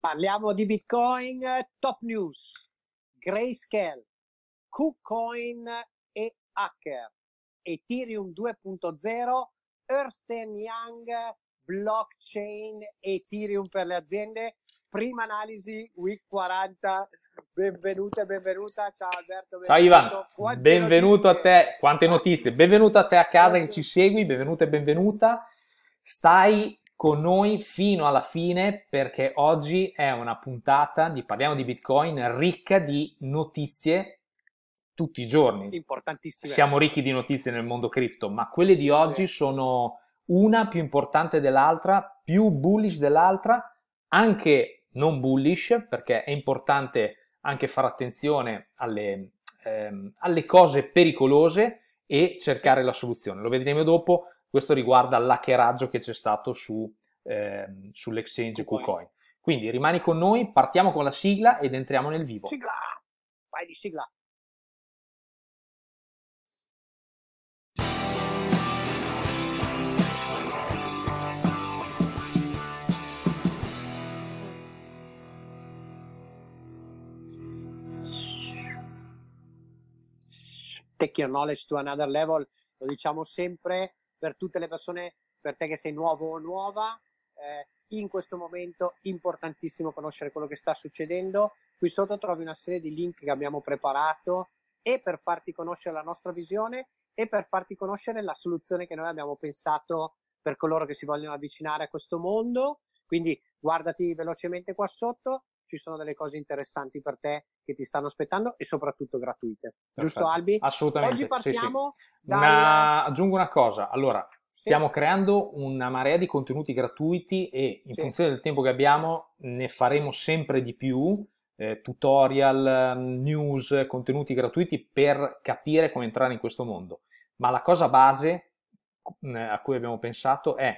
Parliamo di Bitcoin, eh, top news, Grayscale, KuCoin e Hacker, Ethereum 2.0, Ernst Young, blockchain, Ethereum per le aziende. Prima analisi, week 40. Benvenuta, benvenuta. Ciao Alberto. Benvenuto. Ciao Ivan. Quante benvenuto notizie? a te. Quante notizie. Benvenuto a te a casa che ci segui. Benvenuta e benvenuta. Stai con noi fino alla fine perché oggi è una puntata di Parliamo di Bitcoin ricca di notizie tutti i giorni. Importantissime. Siamo ricchi di notizie nel mondo cripto, ma quelle di oggi sì. sono una più importante dell'altra, più bullish dell'altra, anche non bullish perché è importante anche fare attenzione alle, ehm, alle cose pericolose e cercare la soluzione. Lo vedremo dopo, questo riguarda l'hackeraggio che c'è stato su, eh, sull'exchange KuCoin. KuCoin. Quindi rimani con noi, partiamo con la sigla ed entriamo nel vivo. Sigla! Vai di sigla! take your knowledge to another level, lo diciamo sempre, per tutte le persone, per te che sei nuovo o nuova. Eh, in questo momento importantissimo conoscere quello che sta succedendo. Qui sotto trovi una serie di link che abbiamo preparato e per farti conoscere la nostra visione e per farti conoscere la soluzione che noi abbiamo pensato per coloro che si vogliono avvicinare a questo mondo. Quindi guardati velocemente qua sotto, ci sono delle cose interessanti per te che ti stanno aspettando e soprattutto gratuite. Perfetto. Giusto Albi? Assolutamente. Oggi partiamo sì, sì. Dalla... Una... Aggiungo una cosa, allora stiamo creando una marea di contenuti gratuiti e in funzione del tempo che abbiamo ne faremo sempre di più. Eh, tutorial, mm, news, contenuti gratuiti per capire come entrare in questo mondo. Ma la cosa base mm, a cui abbiamo pensato è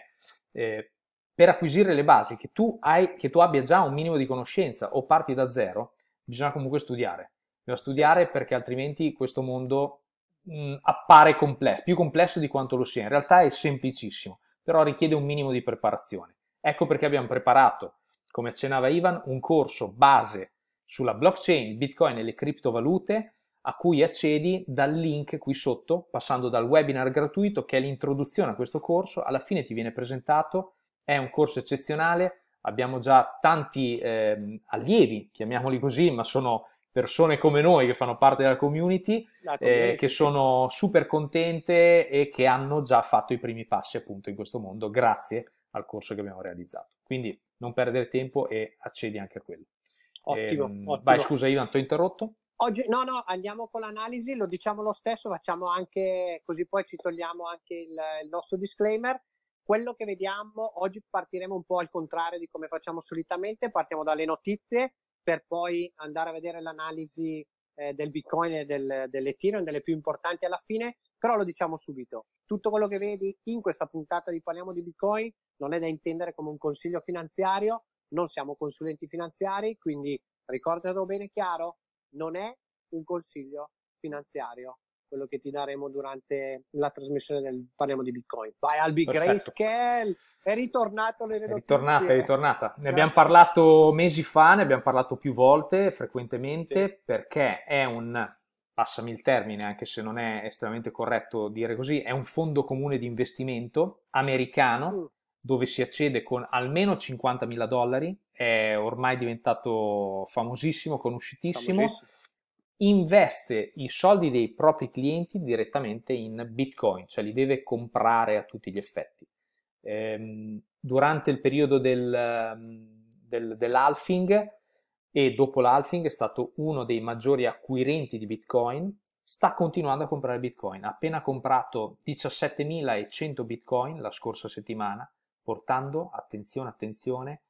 eh, per acquisire le basi, che tu, hai, che tu abbia già un minimo di conoscenza o parti da zero, bisogna comunque studiare. Bisogna studiare perché altrimenti questo mondo mh, appare complesso, più complesso di quanto lo sia. In realtà è semplicissimo, però richiede un minimo di preparazione. Ecco perché abbiamo preparato, come accennava Ivan, un corso base sulla blockchain, bitcoin e le criptovalute a cui accedi dal link qui sotto, passando dal webinar gratuito che è l'introduzione a questo corso, alla fine ti viene presentato, è un corso eccezionale, abbiamo già tanti eh, allievi, chiamiamoli così, ma sono persone come noi che fanno parte della community, eh, community. Eh, che sono super contente e che hanno già fatto i primi passi appunto in questo mondo grazie al corso che abbiamo realizzato. Quindi non perdere tempo e accedi anche a quello. Ottimo, eh, ottimo. Vai, scusa Ivan, ti ho interrotto? Oggi, no, no, andiamo con l'analisi, lo diciamo lo stesso, facciamo anche così poi ci togliamo anche il, il nostro disclaimer quello che vediamo oggi partiremo un po' al contrario di come facciamo solitamente, partiamo dalle notizie per poi andare a vedere l'analisi eh, del Bitcoin e del, dell'Ethereum, delle più importanti alla fine, però lo diciamo subito, tutto quello che vedi in questa puntata di Parliamo di Bitcoin non è da intendere come un consiglio finanziario, non siamo consulenti finanziari, quindi ricordatelo bene chiaro, non è un consiglio finanziario quello che ti daremo durante la trasmissione del Parliamo di Bitcoin. Vai Albi Big Grayscale, è ritornato nelle notizie. È ritornata, è ritornata. Ne abbiamo parlato mesi fa, ne abbiamo parlato più volte, frequentemente, sì. perché è un, passami il termine, anche se non è estremamente corretto dire così, è un fondo comune di investimento americano, mm. dove si accede con almeno 50 mila dollari, è ormai diventato famosissimo, conosciutissimo. Famosissimo investe i soldi dei propri clienti direttamente in Bitcoin, cioè li deve comprare a tutti gli effetti. Ehm, durante il periodo del, ehm, del, dell'alfing e dopo l'alfing è stato uno dei maggiori acquirenti di Bitcoin, sta continuando a comprare Bitcoin, ha appena comprato 17.100 Bitcoin la scorsa settimana, portando, attenzione, attenzione,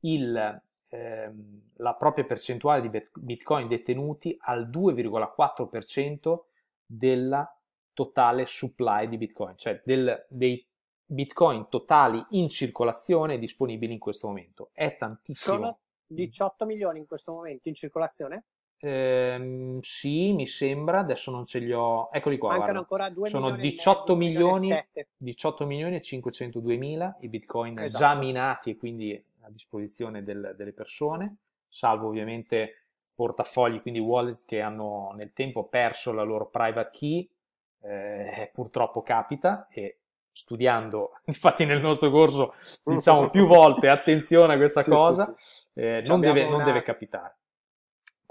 il ehm, la propria percentuale di bitcoin detenuti al 2,4% della totale supply di bitcoin, cioè del, dei bitcoin totali in circolazione disponibili in questo momento. È tantissimo. Sono 18 milioni in questo momento in circolazione? Eh, sì, mi sembra, adesso non ce li ho. Eccoli qua. Mancano guarda. ancora 2 Sono milioni 18 milioni, 18 milioni e 502 mila i bitcoin esatto. già minati e quindi a disposizione del, delle persone, salvo ovviamente portafogli, quindi wallet che hanno nel tempo perso la loro private key, eh, purtroppo capita e studiando, infatti nel nostro corso diciamo più volte attenzione a questa sì, cosa, sì, sì. Eh, non, deve, non una... deve, capitare.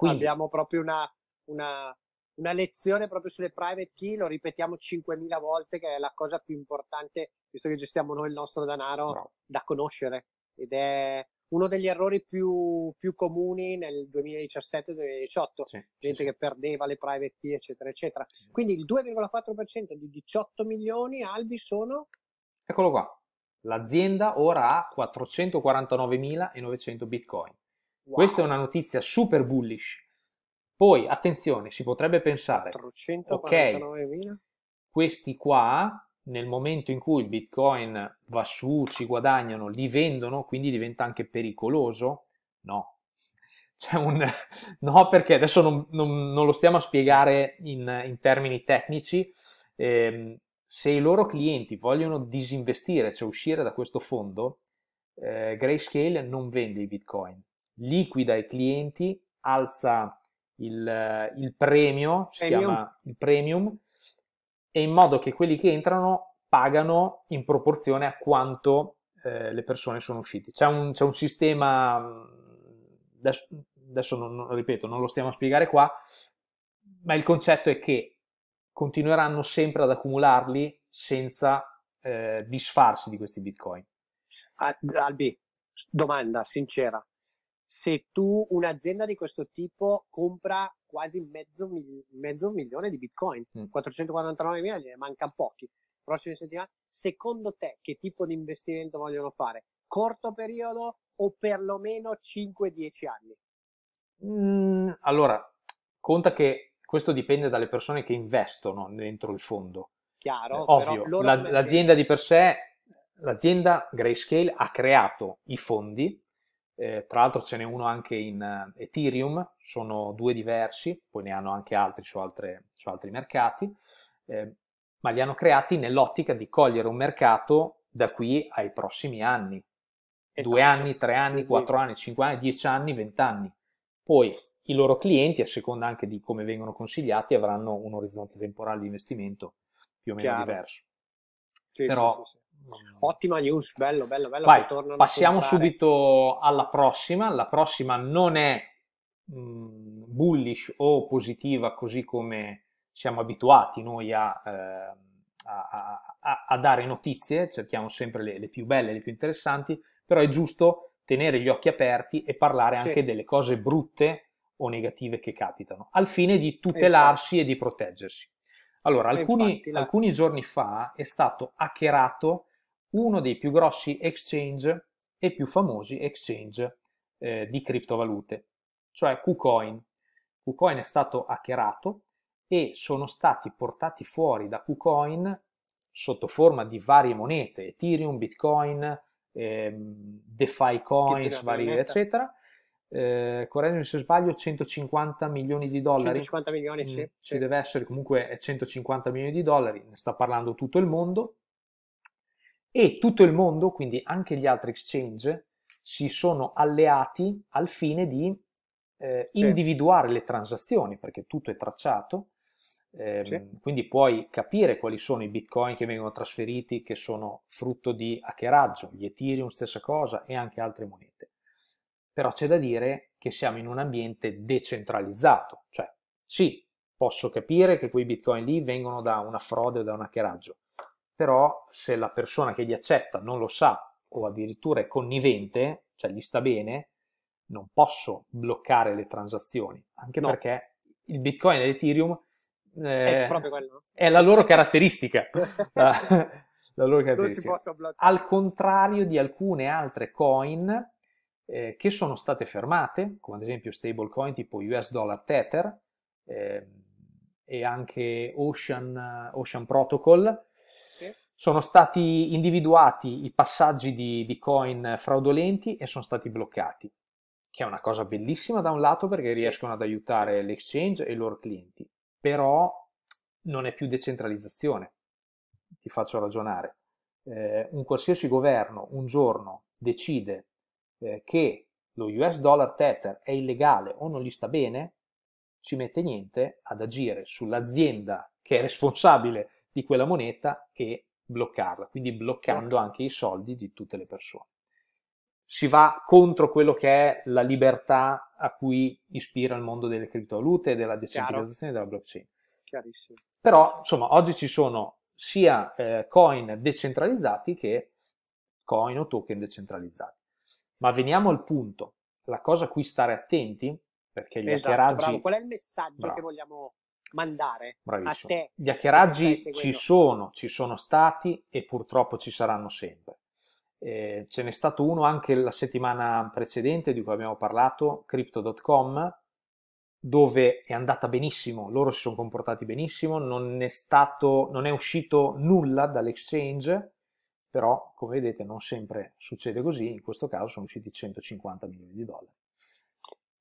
Quindi, abbiamo proprio una, una, una, lezione proprio sulle private key, lo ripetiamo 5.000 volte che è la cosa più importante, visto che gestiamo noi il nostro denaro, no. da conoscere ed è uno degli errori più, più comuni nel 2017-2018, sì, gente sì. che perdeva le private key, eccetera, eccetera. Sì. Quindi il 2,4% di 18 milioni albi sono... Eccolo qua, l'azienda ora ha 449.900 bitcoin. Wow. Questa è una notizia super bullish. Poi, attenzione, si potrebbe pensare, 449.000? ok, questi qua nel momento in cui il bitcoin va su, ci guadagnano, li vendono, quindi diventa anche pericoloso? No. C'è un no perché adesso non, non, non lo stiamo a spiegare in, in termini tecnici. Eh, se i loro clienti vogliono disinvestire, cioè uscire da questo fondo, eh, Grayscale non vende i bitcoin, liquida i clienti, alza il, il premio, premium. si chiama il premium, e in modo che quelli che entrano pagano in proporzione a quanto eh, le persone sono uscite. C'è un, c'è un sistema, adesso, adesso non, non, ripeto, non lo stiamo a spiegare qua, ma il concetto è che continueranno sempre ad accumularli senza eh, disfarsi di questi bitcoin. Albi, domanda sincera. Se tu un'azienda di questo tipo compra quasi mezzo, mil- mezzo milione di bitcoin, mm. 449 mila gliene mancano pochi. Prossime settimane, secondo te che tipo di investimento vogliono fare? Corto periodo o perlomeno 5-10 anni? Mm, allora, conta che questo dipende dalle persone che investono dentro il fondo. Chiaro, eh, ovvio, la, l'azienda di per sé, l'azienda Grayscale ha creato i fondi eh, tra l'altro ce n'è uno anche in eh, Ethereum, sono due diversi, poi ne hanno anche altri su, altre, su altri mercati, eh, ma li hanno creati nell'ottica di cogliere un mercato da qui ai prossimi anni. Esatto. Due anni, tre anni, quattro anni, cinque anni, dieci anni, vent'anni. Poi i loro clienti, a seconda anche di come vengono consigliati, avranno un orizzonte temporale di investimento più o meno Chiaro. diverso. Sì, Però sì, sì, Mm. Ottima news, bello, bello, bello. Vai, passiamo subito alla prossima. La prossima non è mh, mm, bullish o positiva così come siamo abituati noi a, eh, a, a, a dare notizie, cerchiamo sempre le, le, più belle, le più interessanti, però è giusto tenere gli occhi aperti e parlare sì. anche delle cose brutte o negative che capitano, al fine di tutelarsi e, e di proteggersi. Allora, alcuni, infatti, la... alcuni giorni fa è stato hackerato uno dei più grossi exchange e più famosi exchange eh, di criptovalute, cioè KuCoin. KuCoin è stato hackerato e sono stati portati fuori da KuCoin sotto forma di varie monete, Ethereum, Bitcoin, ehm, DeFi Coins, varie, eccetera. Eh, correggimi se sbaglio, 150 milioni di dollari. 150 milioni, Mm, sì. Ci deve essere comunque 150 milioni di dollari, ne sta parlando tutto il mondo e tutto il mondo, quindi anche gli altri exchange, si sono alleati al fine di eh, individuare le transazioni, perché tutto è tracciato, eh, quindi puoi capire quali sono i bitcoin che vengono trasferiti, che sono frutto di hackeraggio, gli Ethereum stessa cosa e anche altre monete. Però c'è da dire che siamo in un ambiente decentralizzato, cioè sì, posso capire che quei bitcoin lì vengono da una frode o da un hackeraggio, però se la persona che gli accetta non lo sa o addirittura è connivente, cioè gli sta bene, non posso bloccare le transazioni, anche no. perché il Bitcoin e l'Ethereum eh, è, è, la loro caratteristica. Ah, la, loro caratteristica. Al contrario di alcune altre coin eh, che sono state fermate, come ad esempio stablecoin tipo US Dollar Tether eh, e anche Ocean, Ocean Protocol, sono stati individuati i passaggi di, di, coin fraudolenti e sono stati bloccati, che è una cosa bellissima da un lato perché riescono ad aiutare l'exchange e i loro clienti, però non è più decentralizzazione. Ti faccio ragionare. Eh, un qualsiasi governo un giorno decide eh, che lo US dollar tether è illegale o non gli sta bene, ci mette niente ad agire sull'azienda che è responsabile di quella moneta e bloccarla, quindi bloccando anche i soldi di tutte le persone. Si va contro quello che è la libertà a cui ispira il mondo delle criptovalute e della decentralizzazione della blockchain. Chiarissimo. Però, insomma, oggi ci sono sia eh, coin decentralizzati che coin o token decentralizzati. Ma veniamo al punto, la cosa a cui stare attenti, perché gli esatto, hackeraggi... Bravo. Qual è il messaggio bravo. che vogliamo mandare Bravissimo. a te. Gli hackeraggi ci sono, ci sono stati e purtroppo ci saranno sempre. Eh, ce n'è stato uno anche la settimana precedente di cui abbiamo parlato, crypto.com, dove è andata benissimo, loro si sono comportati benissimo, non è, stato, non è uscito nulla dall'exchange, però come vedete non sempre succede così, in questo caso sono usciti 150 milioni di dollari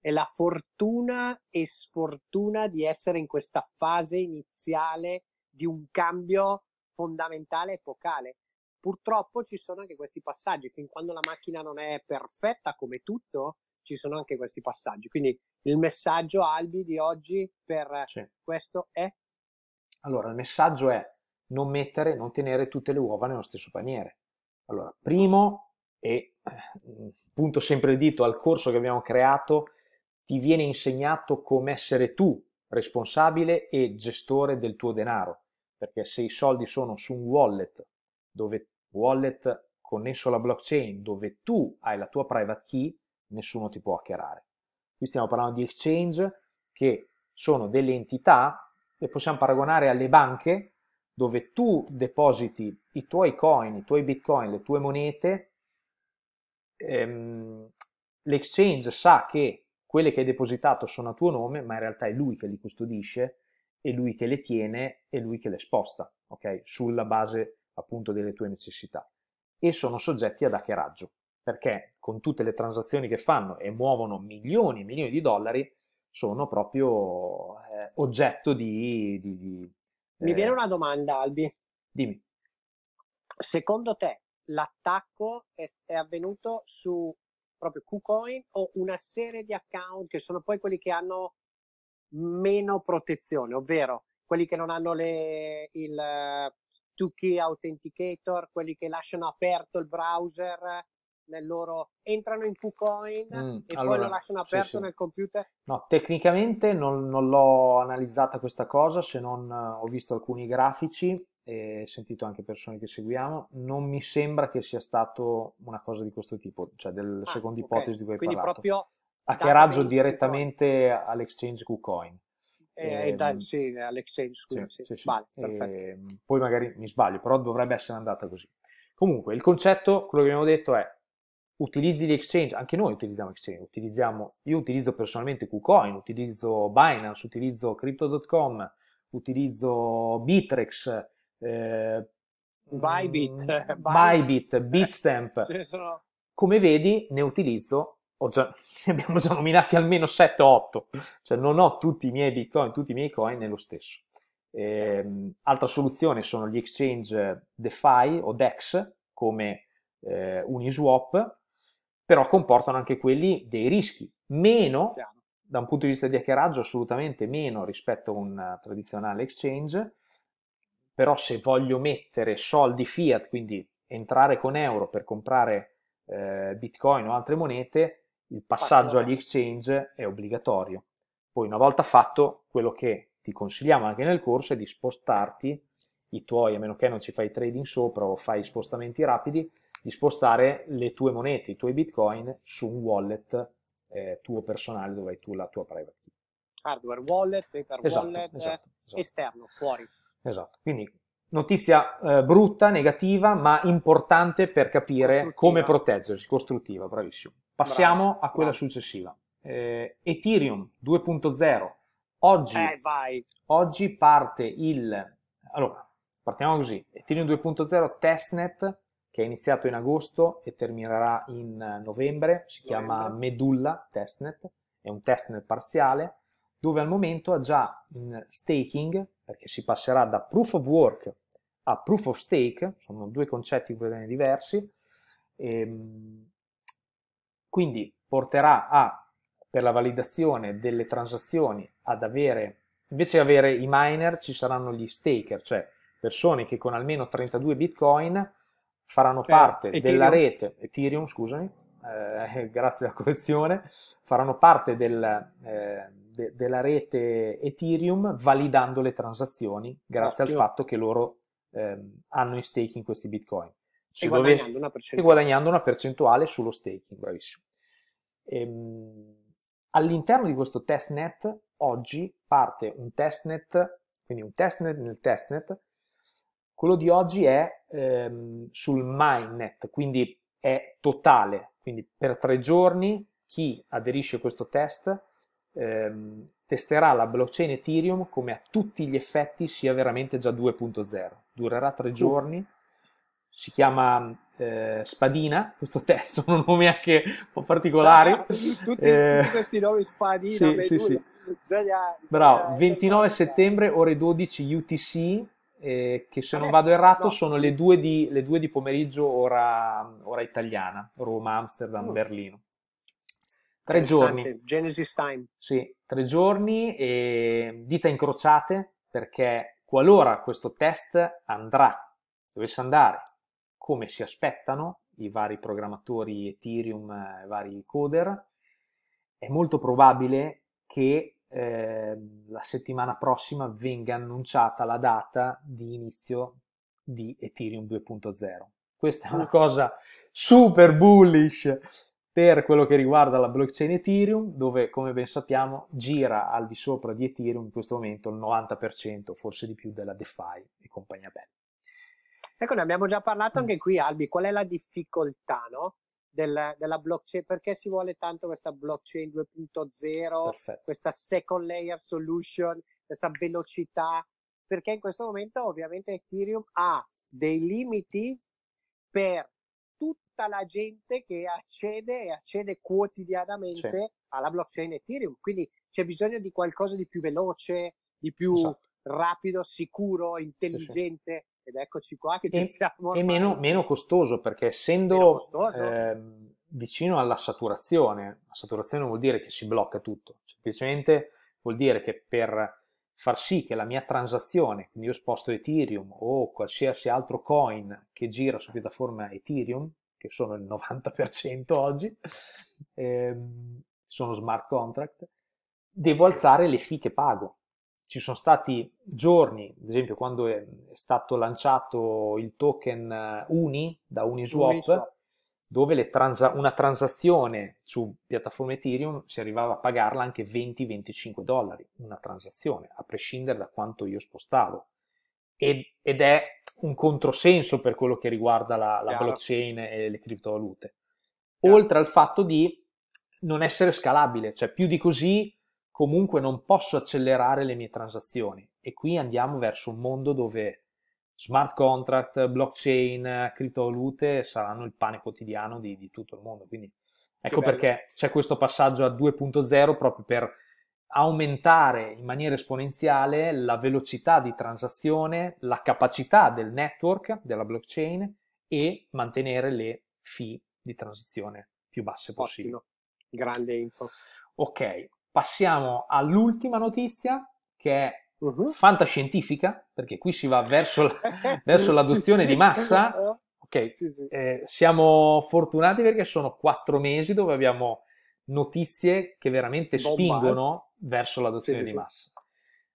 è la fortuna e sfortuna di essere in questa fase iniziale di un cambio fondamentale epocale. Purtroppo ci sono anche questi passaggi, fin quando la macchina non è perfetta come tutto, ci sono anche questi passaggi. Quindi il messaggio Albi di oggi per sì. questo è? Allora, il messaggio è non mettere, non tenere tutte le uova nello stesso paniere. Allora, primo, e eh, punto sempre il dito al corso che abbiamo creato ti viene insegnato come essere tu responsabile e gestore del tuo denaro, perché se i soldi sono su un wallet, dove wallet connesso alla blockchain, dove tu hai la tua private key, nessuno ti può hackerare. Qui stiamo parlando di exchange che sono delle entità che possiamo paragonare alle banche dove tu depositi i tuoi coin, i tuoi bitcoin, le tue monete, ehm, l'exchange sa che quelle che hai depositato sono a tuo nome, ma in realtà è lui che li custodisce, è lui che le tiene, è lui che le sposta, ok? Sulla base appunto delle tue necessità. E sono soggetti ad hackeraggio, perché con tutte le transazioni che fanno e muovono milioni e milioni di dollari, sono proprio eh, oggetto di... di, di eh... Mi viene eh, una domanda, Albi. Dimmi. Secondo te l'attacco è, è avvenuto su proprio KuCoin o una serie di account che sono poi quelli che hanno meno protezione, ovvero quelli che non hanno le, il uh, eh, 2Key Authenticator, quelli che lasciano aperto il browser eh, nel loro entrano in KuCoin mm, e allora, poi lo lasciano aperto sì, sì. nel computer? No, tecnicamente non, non, l'ho analizzata questa cosa, se non eh, ho visto alcuni grafici e sentito anche persone che seguiamo, non mi sembra che sia stato una cosa di questo tipo, cioè del ah, secondo okay. ipotesi di cui hai parlato. Proprio hackeraggio direttamente all'exchange KuCoin. Eh, eh, da, ehm, sì, all'exchange, scusa, sì, sì, sì. Vale, e, ehm, poi magari mi sbaglio, però dovrebbe essere andata così. Comunque, il concetto, quello che abbiamo detto è utilizzi gli exchange, anche noi utilizziamo exchange, utilizziamo, io utilizzo personalmente KuCoin, utilizzo Binance, utilizzo Crypto.com, utilizzo Bitrex, eh, Bybit, Bybit, Bitstamp. Ce sono... Come vedi, ne utilizzo, già, ne abbiamo già nominati almeno 7-8, cioè non ho tutti i miei bitcoin, tutti i miei coin nello stesso. Eh, altra soluzione sono gli exchange DeFi o DEX come eh, Uniswap, però comportano anche quelli dei rischi, meno da un punto di vista di hackeraggio assolutamente meno rispetto a un tradizionale exchange, però se voglio mettere soldi fiat, quindi entrare con euro per comprare eh, bitcoin o altre monete, il passaggio agli exchange è obbligatorio. Poi una volta fatto, quello che ti consigliamo anche nel corso è di spostarti i tuoi, a meno che non ci fai trading sopra o fai spostamenti rapidi, di spostare le tue monete, i tuoi bitcoin su un wallet eh, tuo personale dove hai tu la tua private key. Hardware wallet, paper esatto, wallet esatto, esatto. esterno, fuori. Esatto. Quindi notizia eh, brutta, negativa, ma importante per capire come proteggersi, costruttiva, bravissimo. Passiamo bravo, a quella bravo. successiva. Eh, Ethereum 2.0. Oggi, eh, oggi, parte il... Allora, partiamo così. Ethereum 2.0 testnet, che è iniziato in agosto e terminerà in novembre, si novembre. chiama Medulla testnet, è un testnet parziale dove al momento ha già in staking, perché si passerà da proof of work a proof of stake, sono due concetti diversi, ehm, quindi porterà a, per la validazione delle transazioni ad avere, invece di avere i miner ci saranno gli staker, cioè persone che con almeno 32 bitcoin faranno per cioè, parte Ethereum. della rete Ethereum, scusami, eh, grazie alla correzione, faranno parte del, eh, de, della rete Ethereum validando le transazioni grazie Ottimo. al fatto che loro ehm, hanno in staking questi bitcoin. E guadagnando, dove... una e guadagnando una percentuale sullo staking, bravissimo. Ehm, all'interno di questo testnet oggi parte un testnet, quindi un testnet nel testnet, quello di oggi è ehm, sul mainnet, quindi è totale, quindi per tre giorni chi aderisce a questo test ehm, testerà la blockchain Ethereum come a tutti gli effetti sia veramente già 2.0. Durerà tre giorni, si chiama eh, Spadina, questo test, sono nomi anche un po' particolari. Ah, tutti, eh, tutti, questi nomi Spadina, sì, sì, sì. Bisogna, Bravo, 29 settembre ore 12 UTC, eh, che se Adesso, non vado errato no. sono le 2 di, di, pomeriggio ora, ora italiana, Roma, Amsterdam, mm. Berlino. Tre giorni. Genesis Time. Sì, tre giorni e dita incrociate perché qualora questo test andrà, dovesse andare come si aspettano i vari programmatori Ethereum, i eh, vari coder, è molto probabile che eh, la settimana prossima venga annunciata la data di inizio di Ethereum 2.0. Questa è una cosa super bullish per quello che riguarda la blockchain Ethereum, dove come ben sappiamo gira al di sopra di Ethereum in questo momento il 90%, forse di più, della DeFi e compagnia bella. Ecco, ne abbiamo già parlato mm. anche qui, Albi, qual è la difficoltà no? Del, della blockchain? Perché si vuole tanto questa blockchain 2.0, Perfetto. questa second layer solution, questa velocità? Perché in questo momento ovviamente Ethereum ha dei limiti per tutta la gente che accede e accede quotidianamente sì. alla blockchain Ethereum. Quindi c'è bisogno di qualcosa di più veloce, di più esatto. rapido, sicuro, intelligente. Sì. Ed eccoci qua che ci e, siamo. E meno, meno, costoso perché essendo eh, vicino alla saturazione, la saturazione vuol dire che si blocca tutto, semplicemente vuol dire che per far sì che la mia transazione, quindi io sposto Ethereum o qualsiasi altro coin che gira su piattaforma Ethereum, che sono il 90% oggi, eh, sono smart contract, devo alzare le fee che pago. Ci sono stati giorni, ad esempio quando è stato lanciato il token eh, Uni da Uniswap, Uniswap. dove transa- una transazione su piattaforma Ethereum si arrivava a pagarla anche 20-25 dollari, una transazione, a prescindere da quanto io spostavo. ed, ed è un controsenso per quello che riguarda la, la blockchain e le criptovalute. Chiaro. Oltre al fatto di non essere scalabile, cioè più di così comunque non posso accelerare le mie transazioni. E qui andiamo verso un mondo dove smart contract, blockchain, criptovalute saranno il pane quotidiano di, di tutto il mondo. Quindi ecco perché c'è questo passaggio a 2.0 proprio per aumentare in maniera esponenziale la velocità di transazione, la capacità del network, della blockchain e mantenere le fee di transizione più basse possibili. Grande info. Ok, passiamo all'ultima notizia che è uh-huh. fantascientifica, perché qui si va verso, la, verso l'adozione sì, sì. di massa. Ok, sì, eh, siamo fortunati perché sono quattro mesi dove abbiamo notizie che veramente Bomba. Eh. spingono verso l'adozione sì, di massa.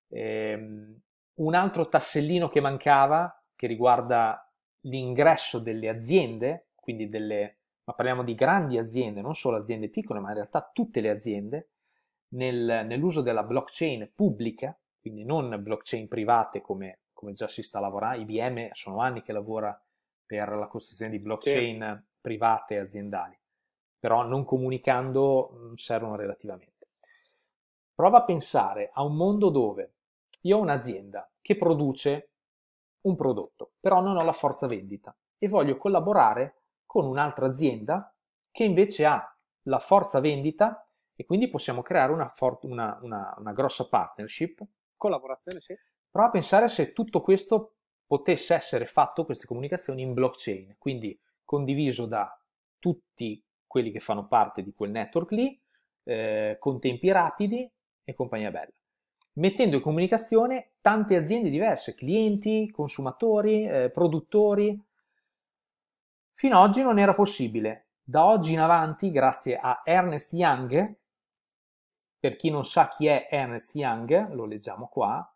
Ehm, un altro tassellino che mancava, che riguarda l'ingresso delle aziende, quindi delle, ma parliamo di grandi aziende, non solo aziende piccole, ma in realtà tutte le aziende, nel, nell'uso della blockchain pubblica, quindi non blockchain private come, come, già si sta lavorando, IBM sono anni che lavora per la costruzione di blockchain sì. private e aziendali, però non comunicando mm, servono relativamente. Prova a pensare a un mondo dove io ho un'azienda che produce un prodotto, però non ho la forza vendita e voglio collaborare con un'altra azienda che invece ha la forza vendita e quindi possiamo creare una, for- una, una, una grossa partnership. Collaborazione, sì. Prova a pensare se tutto questo potesse essere fatto, queste comunicazioni, in blockchain, quindi condiviso da tutti quelli che fanno parte di quel network lì, eh, con tempi rapidi e compagnia bella. Mettendo in comunicazione tante aziende diverse, clienti, consumatori, eh, produttori. Fino ad oggi non era possibile. Da oggi in avanti, grazie a Ernest Young, per chi non sa chi è Ernest Young, lo leggiamo qua,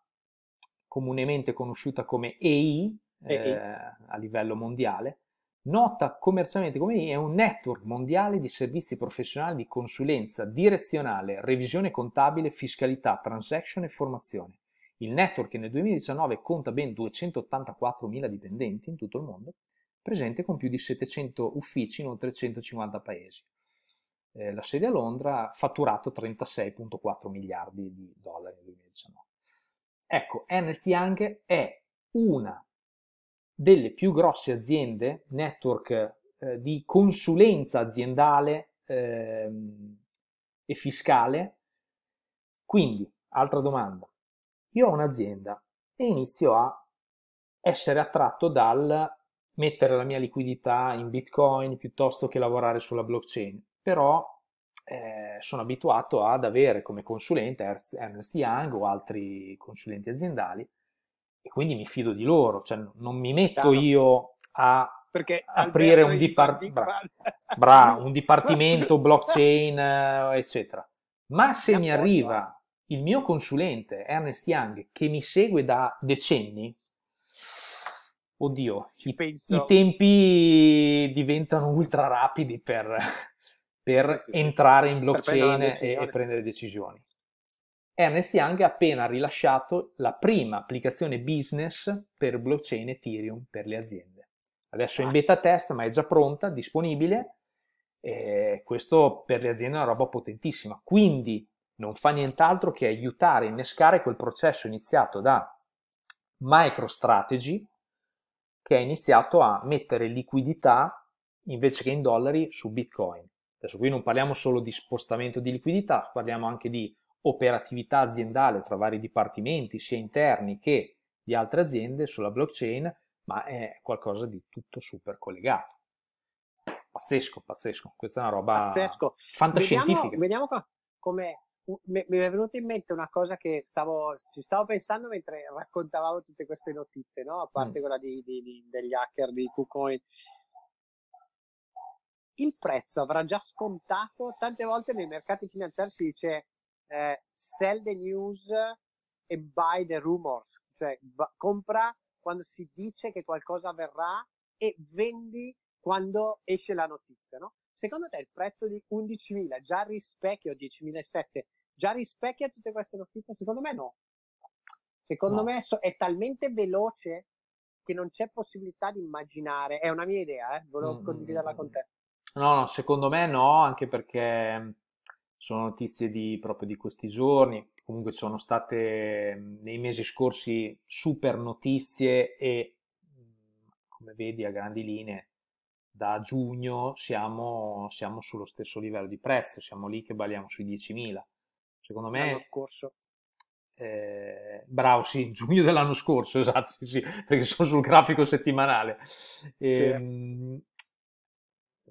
comunemente conosciuta come EI, eh, a livello mondiale, Nota commercialmente come è un network mondiale di servizi professionali di consulenza, direzionale, revisione contabile, fiscalità, transaction e formazione. Il network nel 2019 conta ben 284.000 dipendenti in tutto il mondo, presente con più di 700 uffici in oltre 150 paesi. Eh, la sede a Londra ha fatturato 36.4 miliardi di dollari nel 2019. Ecco, Ernest Young è una delle più grosse aziende, network eh, di consulenza aziendale eh, e fiscale. Quindi, altra domanda, io ho un'azienda e inizio a essere attratto dal mettere la mia liquidità in bitcoin piuttosto che lavorare sulla blockchain, però eh, sono abituato ad avere come consulente Ernst Young o altri consulenti aziendali e quindi mi fido di loro, cioè non mi metto Chiaro. io a Perché aprire un, dipart- bra- bra- un, dipartimento blockchain, eh, eccetera. Ma se mi arriva il mio consulente Ernest Young, che mi segue da decenni, oddio, i, i, tempi diventano ultra rapidi per, per sì, sì, entrare in blockchain per prendere e, prendere decisioni. Ernest Young ha appena rilasciato la prima applicazione business per blockchain Ethereum per le aziende. Adesso è in beta test, ma è già pronta, disponibile. E questo per le aziende è una roba potentissima. Quindi non fa nient'altro che aiutare a innescare quel processo iniziato da MicroStrategy, che ha iniziato a mettere liquidità invece che in dollari su Bitcoin. Adesso qui non parliamo solo di spostamento di liquidità, parliamo anche di operatività aziendale tra vari dipartimenti, sia interni che di altre aziende, sulla blockchain, ma è qualcosa di tutto super collegato. Pazzesco, pazzesco. Questa è una roba pazzesco. fantascientifica. Vediamo, vediamo come mi, mi è venuta in mente una cosa che stavo, ci stavo pensando mentre raccontavamo tutte queste notizie, no? a parte mm. quella di, di, di, degli hacker di KuCoin. Il prezzo avrà già scontato, tante volte nei mercati finanziari si dice eh, sell the news e buy the rumors, cioè b- compra quando si dice che qualcosa avverrà e vendi quando esce la notizia, no? Secondo te il prezzo di 11.000 già rispecchia o 10.700, già rispecchia tutte queste notizie? Secondo me no. Secondo no. me è talmente veloce che non c'è possibilità di immaginare. È una mia idea, eh? volevo mm. mm condividerla mm, con mm. te. No, no, secondo me no, anche perché sono notizie di, proprio di questi giorni, comunque sono state nei mesi scorsi super notizie e come vedi a grandi linee da giugno siamo, siamo sullo stesso livello di prezzo, siamo lì che balliamo sui 10.000. Secondo me... L'anno scorso. Eh, bravo, sì, giugno dell'anno scorso, esatto, sì, sì, perché sono sul grafico settimanale. E, sì. Ehm,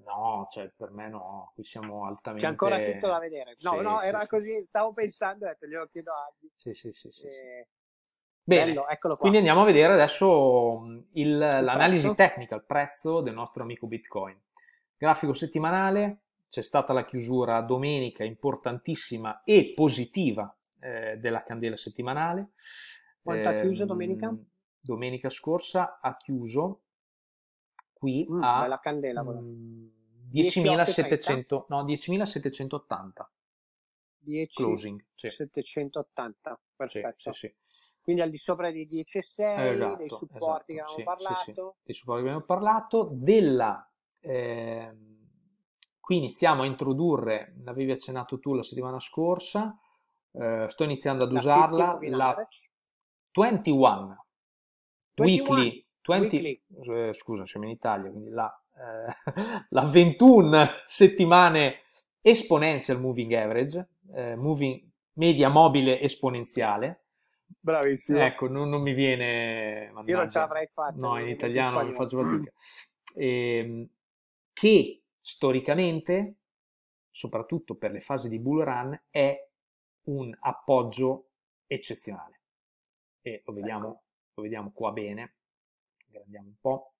No, cioè per me no, qui siamo altamente... C'è ancora tutto da vedere. No, sì, no, era sì, così, stavo pensando, ho detto, glielo chiedo a Abby. Sì, sì, sì. sì, e... Eh, Bene, Bello, quindi andiamo a vedere adesso mm, il, il l'analisi prezzo. tecnica, il prezzo del nostro amico Bitcoin. Grafico settimanale, c'è stata la chiusura domenica importantissima e positiva eh, della candela settimanale. Quanto eh, ha chiuso ehm, domenica? Domenica scorsa ha chiuso qui mm, a... la candela quella. 10.700, mm, no, 10.780. 10, Closing, sì. 780, perfetto. Sì, sì, Quindi al di sopra dei 10,6, esatto, dei supporti esatto, che abbiamo parlato. Dei supporti che abbiamo parlato, della... Eh, qui iniziamo a introdurre, l'avevi accennato tu la settimana scorsa, eh, sto iniziando ad la usarla, la 21, 21. Weekly 20, eh, scusa, siamo in Italia, quindi eh, la, eh, la 21 settimane exponential moving average, eh, moving media mobile esponenziale. Bravissimo. Ecco, non, non mi viene... Mannaggia. Io non ce l'avrei fatta. No, in italiano mi faccio fatica. E, ehm, che storicamente, soprattutto per le fasi di bull run, è un appoggio eccezionale. E lo vediamo, ecco. lo vediamo qua bene Ingrandiamo un po'.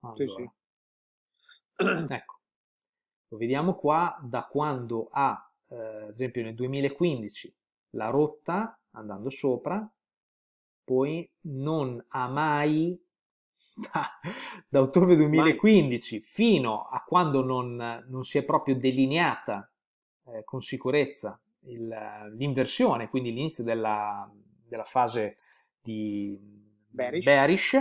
Allora. Sì, sì. Ecco, lo vediamo qua da quando ha, eh, ad esempio nel 2015, la rotta andando sopra, poi non ha mai da, da, ottobre 2015 Mai. fino a quando non, non, si è proprio delineata eh, con sicurezza l'inversione, quindi l'inizio della, della, fase di bearish, bearish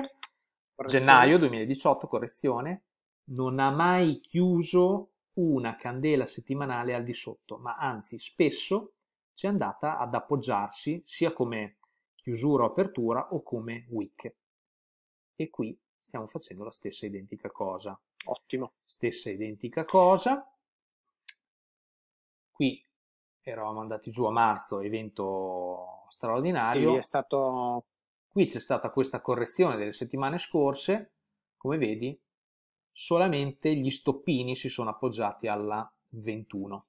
gennaio 2018, correzione, non ha mai chiuso una candela settimanale al di sotto, ma anzi spesso c'è andata ad appoggiarsi sia come chiusura o apertura o come wick. E qui stiamo facendo la stessa identica cosa. Ottimo. Stessa identica cosa. Qui eravamo andati giù a marzo, evento straordinario. E è stato Qui c'è stata questa correzione delle settimane scorse, come vedi solamente gli stoppini si sono appoggiati alla 21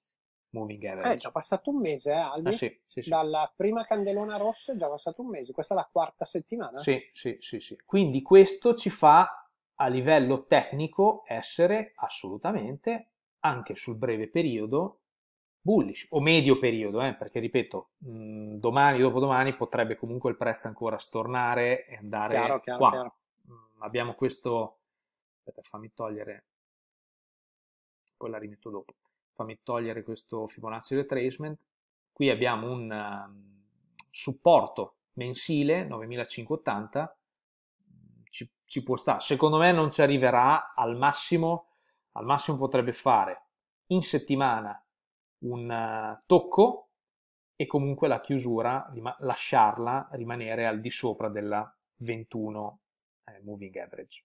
moving eh, average. È già passato un mese, eh, Albi? Ah, sì, sì, sì. Dalla prima candelona rossa è già passato un mese, questa è la quarta settimana. Sì, sì, sì, sì. Quindi questo ci fa a livello tecnico essere assolutamente anche sul breve periodo bullish o medio periodo, eh, perché ripeto, mh, mm, domani, dopodomani potrebbe comunque il prezzo ancora stornare e andare chiaro, chiaro, qua. Chiaro. Mh, mm, abbiamo questo, aspetta, fammi togliere, poi la rimetto dopo, fammi togliere questo Fibonacci retracement, qui abbiamo un uh, supporto mensile 9580, ci, ci può stare, secondo me non ci arriverà al massimo, al massimo potrebbe fare in settimana un eh, tocco e comunque la chiusura lasciarla rimanere al di sopra della 21 eh, moving average.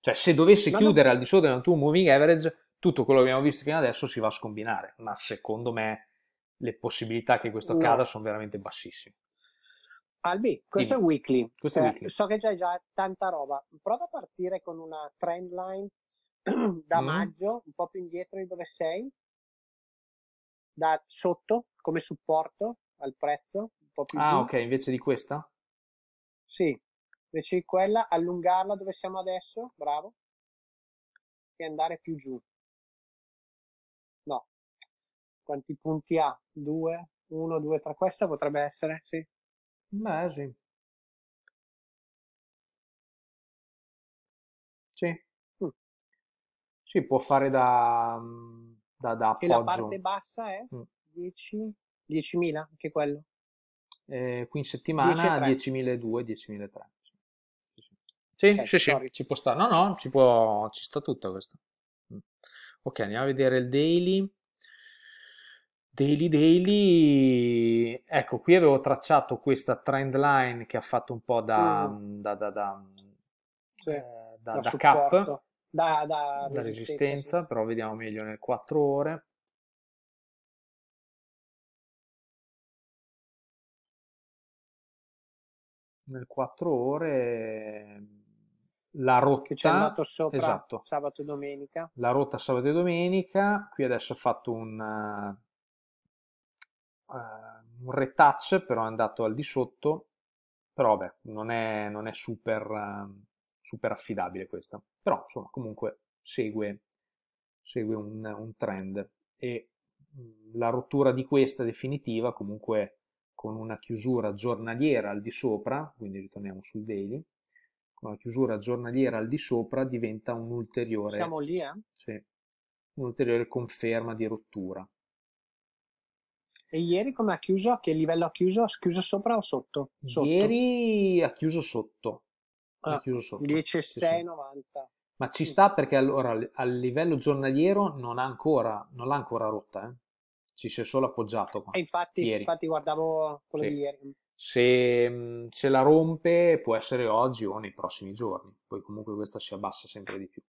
Cioè se dovesse Ma chiudere non... al di sopra della 21 moving average, tutto quello che abbiamo visto fino adesso si va a scombinare. Ma secondo me le possibilità che questo accada no. sono veramente bassissime. Albi, questo Dimmi. è weekly. Questo eh, è cioè, weekly. So che c'è già tanta roba. Prova a partire con una trend line da mm. maggio, un po' più indietro di dove sei, da sotto come supporto al prezzo. Un po più ah, giù. ok, invece di questa? Sì, invece di quella, allungarla dove siamo adesso, bravo, e andare più giù. No, quanti punti ha? 2, 1, 2, 3, questa potrebbe essere, sì. Beh, sì. Sì. Mm. Sì, può fare da mm, da, da appoggio. E la parte bassa è 10, mm. 10.000, anche quello? Eh, qui in settimana 10.002, 10.003. Sì, okay, sì, sì, ci può stare. No, no, ci, può, ci sta tutto questo. Mm. Ok, andiamo a vedere il daily. Daily Daily, ecco qui avevo tracciato questa trend line che ha fatto un po' da, mm. mm da, da, da, sì, eh, da, da, da cap, da, da, da resistenza, sì. però vediamo meglio nel 4 ore. Nel 4 ore la rotta che c'è andato sopra esatto. sabato e domenica. La rotta sabato e domenica, qui adesso ha fatto un, uh, un retouch, però è andato al di sotto, però vabbè, non è, non è super, uh, super affidabile questa però insomma comunque segue, segue un, un, trend e mhmm, la rottura di questa definitiva comunque con una chiusura giornaliera al di sopra, quindi ritorniamo sul daily, con una chiusura giornaliera al di sopra diventa un ulteriore... Siamo lì, eh? Sì, un'ulteriore conferma di rottura. E ieri come ha chiuso? A che livello ha chiuso? Ha chiuso sopra o sotto? sotto? Ieri ha chiuso sotto, ah, Ma ci mm. sta perché allora a livello giornaliero non, ha ancora, non l'ha ancora rotta, eh? ci si è solo appoggiato. Qua, e eh, infatti, infatti guardavo quello sì. di ieri. Se, mm, se, la rompe può essere oggi o nei prossimi giorni, poi comunque questa si abbassa sempre di più.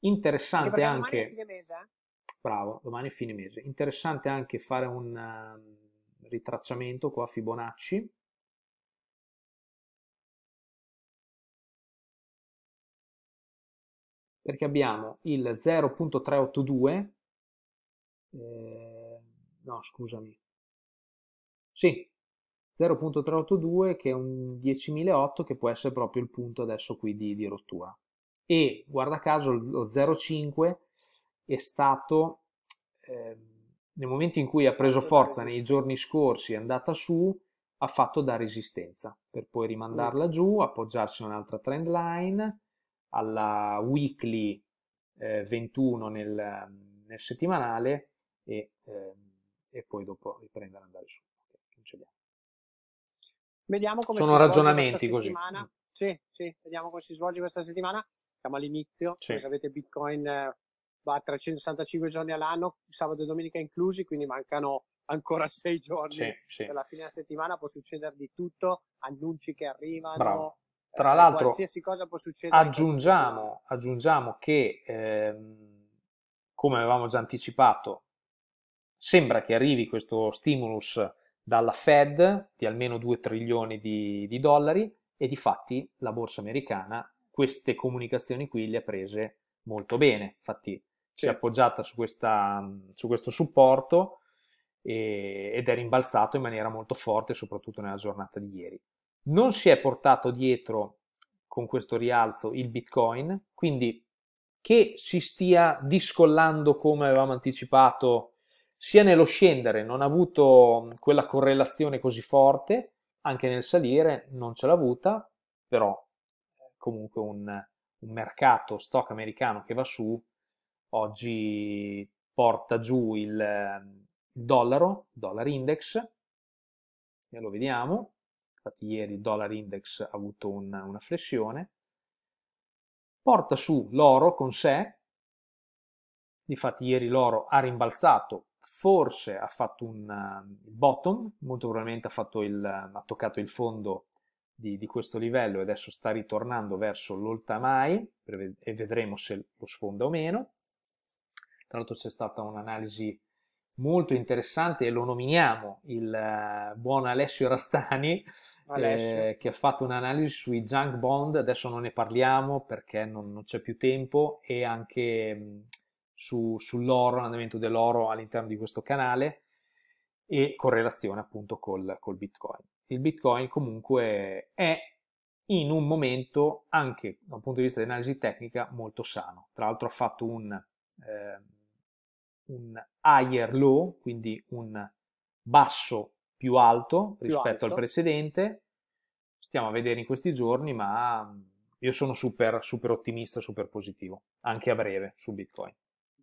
Interessante anche... Domani è fine mese, eh? Bravo, domani è fine mese. Interessante anche fare un ehm, ritracciamento qua a Fibonacci perché abbiamo il 0.382, eh, no scusami, sì, 0.382 che è un 10.008 che può essere proprio il punto adesso qui di, di rottura. E guarda caso lo 0.5 è stato, eh, nel momento in cui ha preso forza nei giorni scorsi, è andata su, ha fatto da resistenza, per poi rimandarla giù, appoggiarsi a un'altra trend line, alla weekly eh, 21 nel, nel, settimanale e, eh, e poi dopo riprendere andare su. Okay, vediamo come Sono si ragionamenti così. Sì, sì, vediamo come si svolge questa settimana. Siamo all'inizio, sì. come sapete Bitcoin eh, va a 365 giorni all'anno, sabato e domenica inclusi, quindi mancano ancora sei giorni sì, sì. per la fine della settimana, può succedere di tutto, annunci che arrivano, Bravo. Tra eh, l'altro, aggiungiamo, aggiungiamo, che, ehm, come avevamo già anticipato, sembra che arrivi questo stimulus dalla Fed di almeno 2 trilioni di, di dollari e di fatti la borsa americana queste comunicazioni qui le ha prese molto bene, infatti sì. si è appoggiata su, questa, su questo supporto e, ed è rimbalzato in maniera molto forte soprattutto nella giornata di ieri non si è portato dietro con questo rialzo il Bitcoin, quindi che si stia discollando come avevamo anticipato sia nello scendere, non ha avuto quella correlazione così forte, anche nel salire non ce l'ha avuta, però comunque un, un mercato stock americano che va su oggi porta giù il, ehm, il dollaro, dollar index, e lo vediamo, infatti ieri il dollar index ha avuto una, una flessione, porta su l'oro con sé, infatti ieri l'oro ha rimbalzato, forse ha fatto un uh, bottom, molto probabilmente ha, fatto il, uh, ha toccato il fondo di, di, questo livello e adesso sta ritornando verso l'oltamai e vedremo se lo sfonda o meno. Tra l'altro c'è stata un'analisi molto interessante e lo nominiamo, il uh, buon Alessio Rastani, eh, Alessio. Eh, che ha fatto un'analisi sui junk bond, adesso non ne parliamo perché non, non c'è più tempo, e anche mh, mm, su, sull'oro, l'andamento dell'oro all'interno di questo canale e correlazione appunto col, col Bitcoin. Il Bitcoin comunque è in un momento anche dal punto di vista di analisi tecnica molto sano. Tra l'altro ha fatto un... Eh, un higher low, quindi un basso più alto più rispetto alto. al precedente. Stiamo a vedere in questi giorni, ma mhmm, io sono super, super ottimista, super positivo, anche a breve su Bitcoin.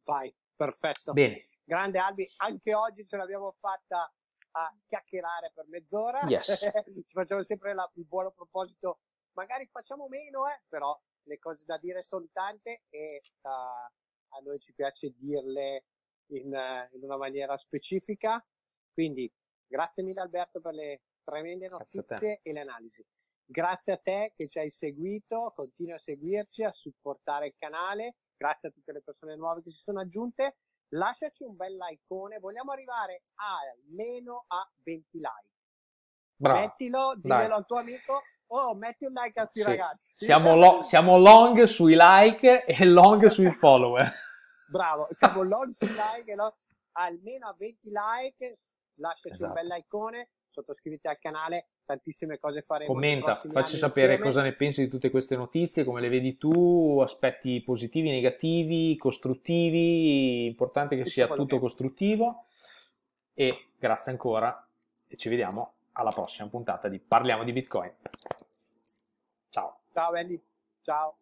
Vai, perfetto. Bene. Grande Albi, anche oggi ce l'abbiamo fatta a chiacchierare per mezz'ora. Yes. Ci facciamo sempre la, il buono proposito, magari facciamo meno, eh, però le cose da dire sono tante e uh, a noi ci piace dirle in, eh, in una maniera specifica. Quindi grazie mille Alberto per le tremende notizie e le analisi. Grazie a te che ci hai seguito, continua a seguirci, a supportare il canale. Grazie a tutte le persone nuove che si sono aggiunte. Lasciaci un bel like, vogliamo arrivare a, almeno a 20 like. Bravo. Mettilo, dimelo al tuo amico. Oh, metti un like a questi sì. ragazzi. Siamo, lo, siamo long sui like e long sui follower bravo, siamo launching like, no? almeno a 20 like, lasciaci esatto. un bel esatto. icone, sottoscriviti al canale, tantissime cose faremo. Commenta, facci sapere insieme. cosa ne pensi di tutte queste notizie, come le vedi tu, aspetti positivi, negativi, costruttivi, importante che tutto sia tutto che... costruttivo e grazie ancora e ci vediamo alla prossima puntata di Parliamo di Bitcoin. Ciao. Ciao Andy, ciao.